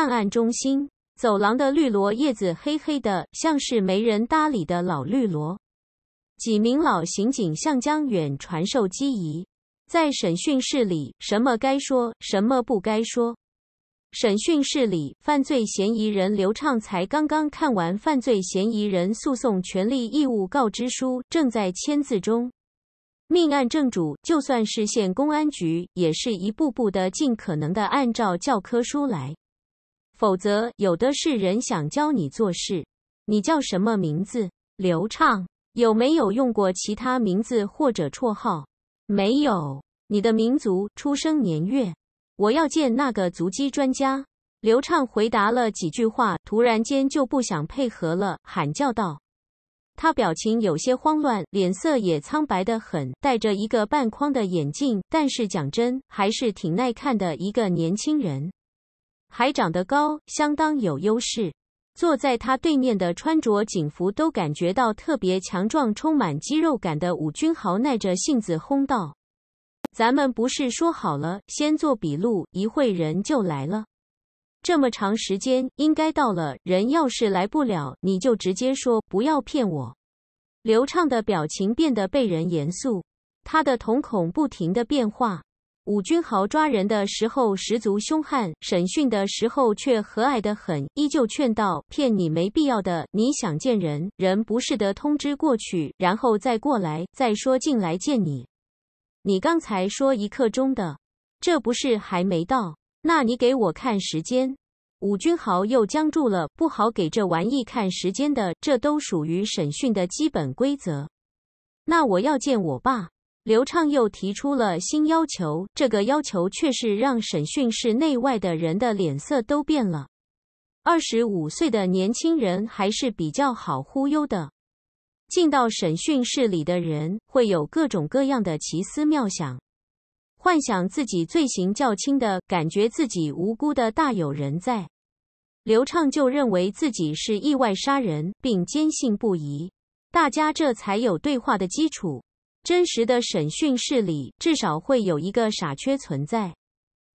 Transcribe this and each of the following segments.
办案中心走廊的绿萝叶子黑黑的，像是没人搭理的老绿萝。几名老刑警向江远传授机宜，在审讯室里，什么该说，什么不该说。审讯室里，犯罪嫌疑人刘畅才刚刚看完《犯罪嫌疑人诉讼权利义务告知书》，正在签字中。命案正主，就算是县公安局，也是一步步的，尽可能的按照教科书来。否则，有的是人想教你做事。你叫什么名字？刘畅。有没有用过其他名字或者绰号？没有。你的民族、出生年月。我要见那个足迹专家。刘畅回答了几句话，突然间就不想配合了，喊叫道：“他表情有些慌乱，脸色也苍白的很，戴着一个半框的眼镜，但是讲真，还是挺耐看的一个年轻人。”还长得高，相当有优势。坐在他对面的穿着警服，都感觉到特别强壮、充满肌肉感的武军豪耐着性子哄道：“咱们不是说好了，先做笔录，一会人就来了。这么长时间，应该到了。人要是来不了，你就直接说，不要骗我。”刘畅的表情变得被人严肃，他的瞳孔不停的变化。武军豪抓人的时候十足凶悍，审讯的时候却和蔼得很，依旧劝道：“骗你没必要的，你想见人，人不是得通知过去，然后再过来，再说进来见你。你刚才说一刻钟的，这不是还没到？那你给我看时间。”武军豪又僵住了，不好给这玩意看时间的，这都属于审讯的基本规则。那我要见我爸。刘畅又提出了新要求，这个要求却是让审讯室内外的人的脸色都变了。二十五岁的年轻人还是比较好忽悠的，进到审讯室里的人会有各种各样的奇思妙想，幻想自己罪行较轻的，感觉自己无辜的大有人在。刘畅就认为自己是意外杀人，并坚信不疑，大家这才有对话的基础。真实的审讯室里，至少会有一个傻缺存在，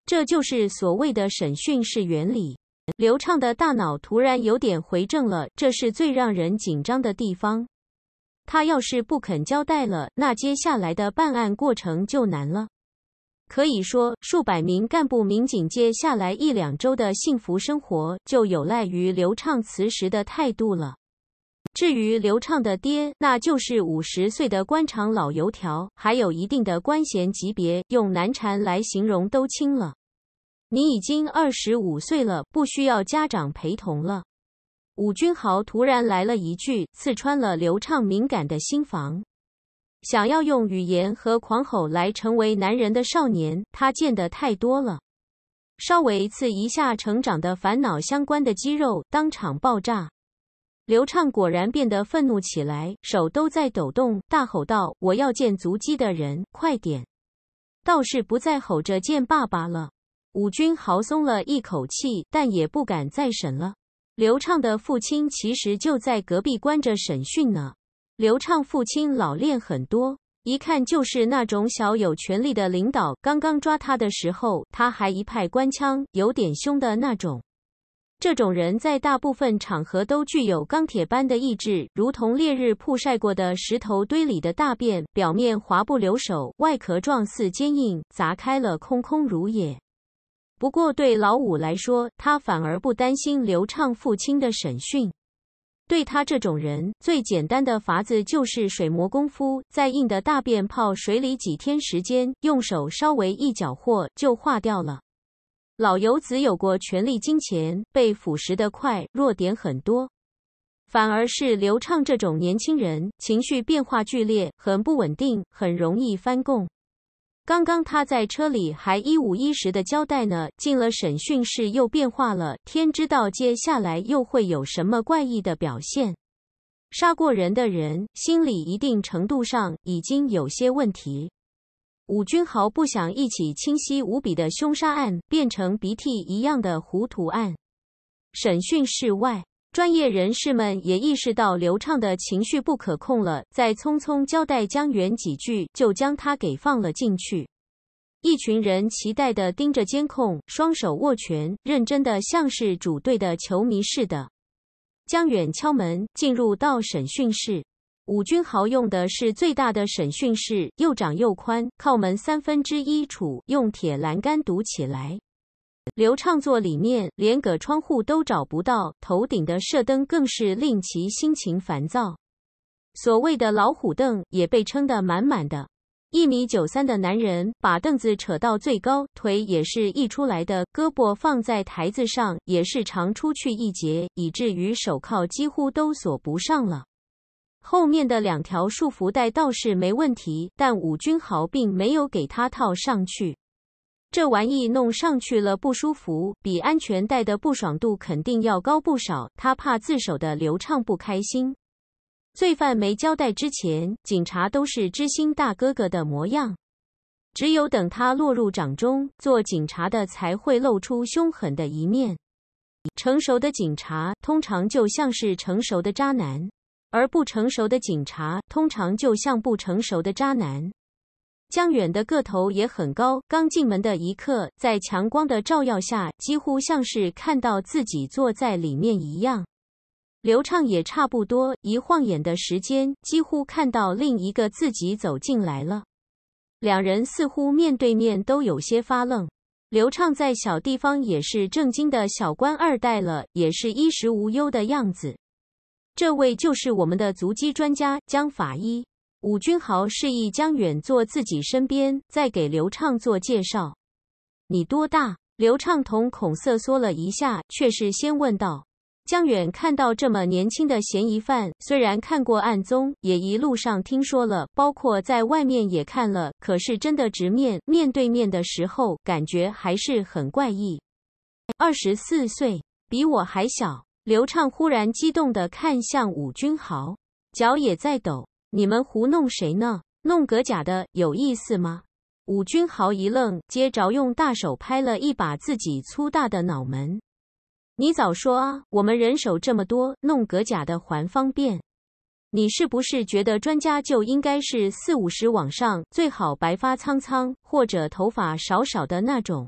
这就是所谓的审讯室原理。刘畅的大脑突然有点回正了，这是最让人紧张的地方。他要是不肯交代了，那接下来的办案过程就难了。可以说，数百名干部民警接下来一两周的幸福生活，就有赖于刘畅此时的态度了。至于刘畅的爹，那就是五十岁的官场老油条，还有一定的官衔级别，用难缠来形容都轻了。你已经二十五岁了，不需要家长陪同了。武君豪突然来了一句，刺穿了刘畅敏感的心房。想要用语言和狂吼来成为男人的少年，他见得太多了，稍微刺一下成长的烦恼相关的肌肉，当场爆炸。刘畅果然变得愤怒起来，手都在抖动，大吼道：“我要见足迹的人，快点！”倒是不再吼着见爸爸了。武军豪松了一口气，但也不敢再审了。刘畅的父亲其实就在隔壁关着审讯呢。刘畅父亲老练很多，一看就是那种小有权力的领导。刚刚抓他的时候，他还一派官腔，有点凶的那种。这种人在大部分场合都具有钢铁般的意志，如同烈日曝晒过的石头堆里的大便，表面滑不留手，外壳状似坚硬，砸开了空空如也。不过对老五来说，他反而不担心刘畅父亲的审讯。对他这种人，最简单的法子就是水磨功夫，在硬的大便泡水里几天时间，用手稍微一搅和就化掉了。老游子有过权力，金钱被腐蚀的快，弱点很多。反而是刘畅这种年轻人，情绪变化剧烈，很不稳定，很容易翻供。刚刚他在车里还一五一十的交代呢，进了审讯室又变化了。天知道接下来又会有什么怪异的表现？杀过人的人，心里一定程度上已经有些问题。武军豪不想一起清晰无比的凶杀案变成鼻涕一样的糊涂案。审讯室外，专业人士们也意识到刘畅的情绪不可控了，再匆匆交代江远几句，就将他给放了进去。一群人期待地盯着监控，双手握拳，认真的像是主队的球迷似的。江远敲门，进入到审讯室。伍军豪用的是最大的审讯室，又长又宽，靠门三分之一处用铁栏杆堵起来。刘畅坐里面，连个窗户都找不到，头顶的射灯更是令其心情烦躁。所谓的老虎凳也被撑得满满的。一米九三的男人把凳子扯到最高，腿也是溢出来的，胳膊放在台子上也是长出去一截，以至于手铐几乎都锁不上了。后面的两条束缚带倒是没问题，但武军豪并没有给他套上去。这玩意弄上去了不舒服，比安全带的不爽度肯定要高不少。他怕自首的刘畅不开心。罪犯没交代之前，警察都是知心大哥哥的模样；只有等他落入掌中，做警察的才会露出凶狠的一面。成熟的警察通常就像是成熟的渣男。而不成熟的警察通常就像不成熟的渣男。江远的个头也很高，刚进门的一刻，在强光的照耀下，几乎像是看到自己坐在里面一样。刘畅也差不多，一晃眼的时间，几乎看到另一个自己走进来了。两人似乎面对面都有些发愣。刘畅在小地方也是正经的小官二代了，也是衣食无忧的样子。这位就是我们的足迹专家江法医武军豪，示意江远坐自己身边，再给刘畅做介绍。你多大？刘畅瞳孔瑟缩了一下，却是先问道。江远看到这么年轻的嫌疑犯，虽然看过案宗，也一路上听说了，包括在外面也看了，可是真的直面面对面的时候，感觉还是很怪异。二十四岁，比我还小。刘畅忽然激动地看向武军豪，脚也在抖。你们糊弄谁呢？弄个假的有意思吗？武军豪一愣，接着用大手拍了一把自己粗大的脑门。你早说啊！我们人手这么多，弄个假的还方便。你是不是觉得专家就应该是四五十往上，最好白发苍苍或者头发少少的那种？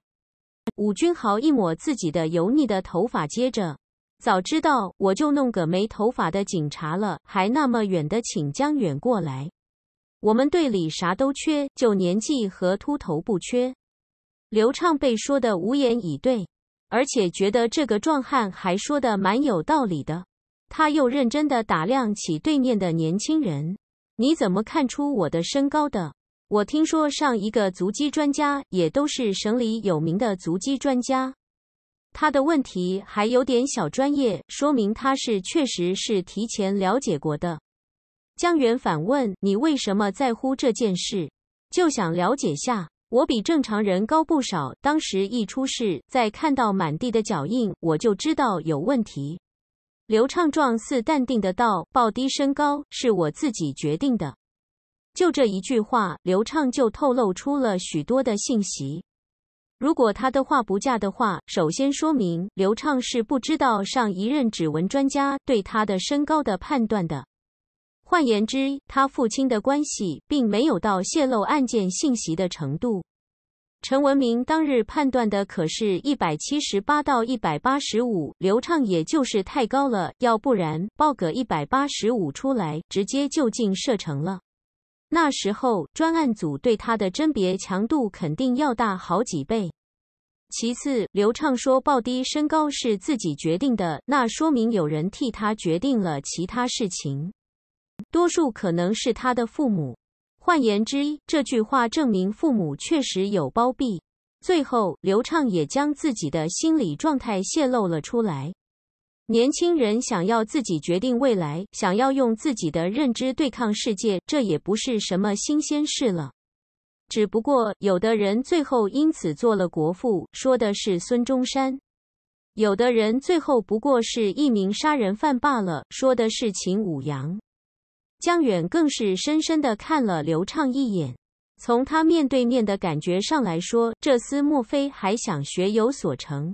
武军豪一抹自己的油腻的头发，接着。早知道我就弄个没头发的警察了，还那么远的请江远过来。我们队里啥都缺，就年纪和秃头不缺。刘畅被说的无言以对，而且觉得这个壮汉还说的蛮有道理的。他又认真的打量起对面的年轻人：“你怎么看出我的身高的？我听说上一个足迹专家也都是省里有名的足迹专家。”他的问题还有点小专业，说明他是确实是提前了解过的。江源反问：“你为什么在乎这件事？就想了解下。”我比正常人高不少，当时一出事，在看到满地的脚印，我就知道有问题。刘畅状似淡定的道：“报低身高是我自己决定的。”就这一句话，刘畅就透露出了许多的信息。如果他的话不假的话，首先说明刘畅是不知道上一任指纹专家对他的身高的判断的。换言之，他父亲的关系并没有到泄露案件信息的程度。陈文明当日判断的可是178到185，刘畅也就是太高了，要不然报个185出来，直接就进射程了。那时候专案组对他的甄别强度肯定要大好几倍。其次，刘畅说报低身高是自己决定的，那说明有人替他决定了其他事情，多数可能是他的父母。换言之，这句话证明父母确实有包庇。最后，刘畅也将自己的心理状态泄露了出来。年轻人想要自己决定未来，想要用自己的认知对抗世界，这也不是什么新鲜事了。只不过有的人最后因此做了国父，说的是孙中山；有的人最后不过是一名杀人犯罢了，说的是秦舞阳。江远更是深深的看了刘畅一眼，从他面对面的感觉上来说，这厮莫非还想学有所成？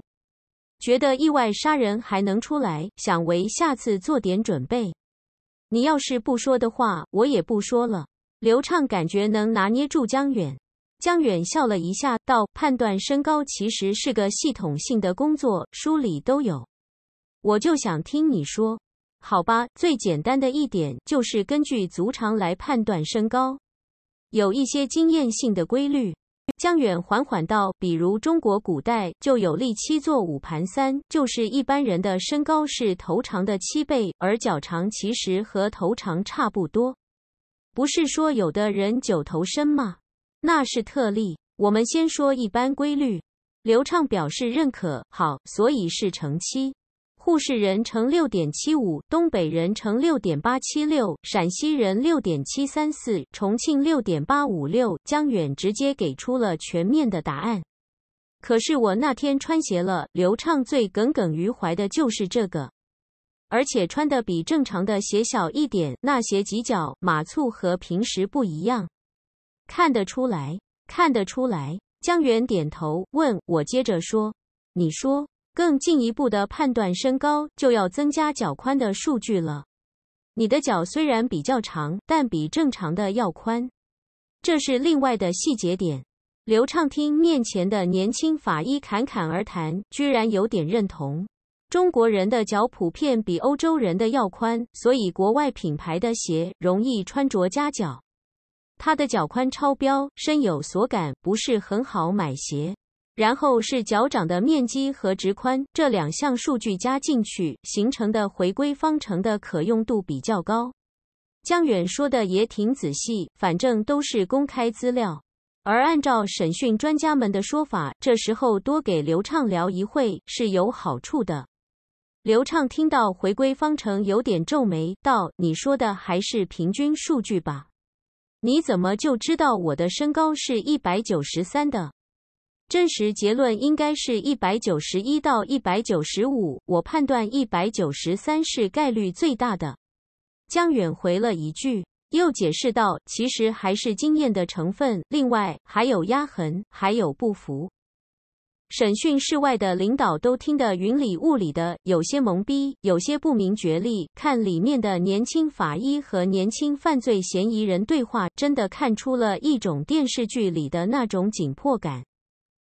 觉得意外杀人还能出来，想为下次做点准备。你要是不说的话，我也不说了。刘畅感觉能拿捏住江远。江远笑了一下，道：“判断身高其实是个系统性的工作，书里都有。我就想听你说，好吧？最简单的一点就是根据足长来判断身高，有一些经验性的规律。”江远缓缓道：“比如中国古代就有立七座五盘三，就是一般人的身高是头长的七倍，而脚长其实和头长差不多。不是说有的人九头身吗？那是特例。我们先说一般规律。”刘畅表示认可：“好，所以是乘七。”故事人乘六点七五，东北人乘六点八七六，陕西人六点七三四，重庆六点八五六。江远直接给出了全面的答案。可是我那天穿鞋了，刘畅最耿耿于怀的就是这个，而且穿的比正常的鞋小一点，那鞋挤脚码数和平时不一样。看得出来，看得出来。江远点头，问我接着说，你说。更进一步的判断身高，就要增加脚宽的数据了。你的脚虽然比较长，但比正常的要宽，这是另外的细节点。刘畅听面前的年轻法医侃侃而谈，居然有点认同。中国人的脚普遍比欧洲人的要宽，所以国外品牌的鞋容易穿着夹脚。他的脚宽超标，深有所感，不是很好买鞋。然后是脚掌的面积和直宽这两项数据加进去形成的回归方程的可用度比较高。江远说的也挺仔细，反正都是公开资料。而按照审讯专家们的说法，这时候多给刘畅聊一会是有好处的。刘畅听到回归方程有点皱眉，道：“你说的还是平均数据吧？你怎么就知道我的身高是一百九十三的？”真实结论应该是一百九十一到一百九十五，我判断一百九十三是概率最大的。江远回了一句，又解释道：“其实还是经验的成分，另外还有压痕，还有不服。”审讯室外的领导都听得云里雾里的，有些懵逼，有些不明觉厉。看里面的年轻法医和年轻犯罪嫌疑人对话，真的看出了一种电视剧里的那种紧迫感。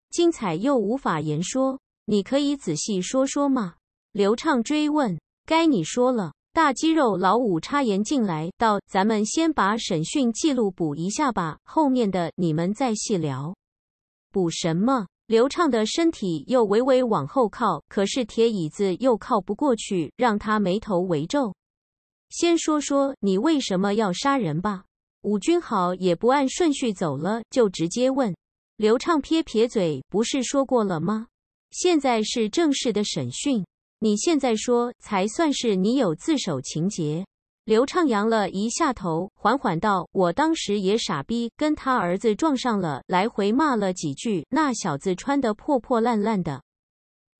精彩又无法言说，你可以仔细说说吗？刘畅追问。该你说了。大肌肉老五插言进来道：“咱们先把审讯记录补一下吧，后面的你们再细聊。”补什么？刘畅的身体又微微往后靠，可是铁椅子又靠不过去，让他眉头微皱。先说说你为什么要杀人吧。武军好也不按顺序走了，就直接问。刘畅撇撇嘴，不是说过了吗？现在是正式的审讯，你现在说才算是你有自首情节。刘畅扬了一下头，缓缓道：“我当时也傻逼，跟他儿子撞上了，来回骂了几句。那小子穿得破破烂烂的。”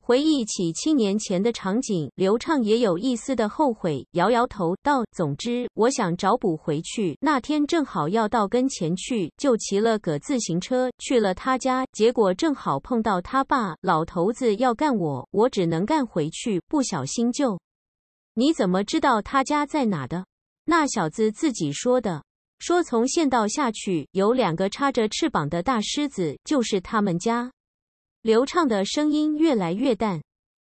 回忆起七年前的场景，刘畅也有一丝的后悔，摇摇头道：“总之，我想找补回去。那天正好要到跟前去，就骑了个自行车去了他家，结果正好碰到他爸，老头子要干我，我只能干回去。不小心就……你怎么知道他家在哪的？那小子自己说的，说从县道下去有两个插着翅膀的大狮子，就是他们家。”流畅的声音越来越淡。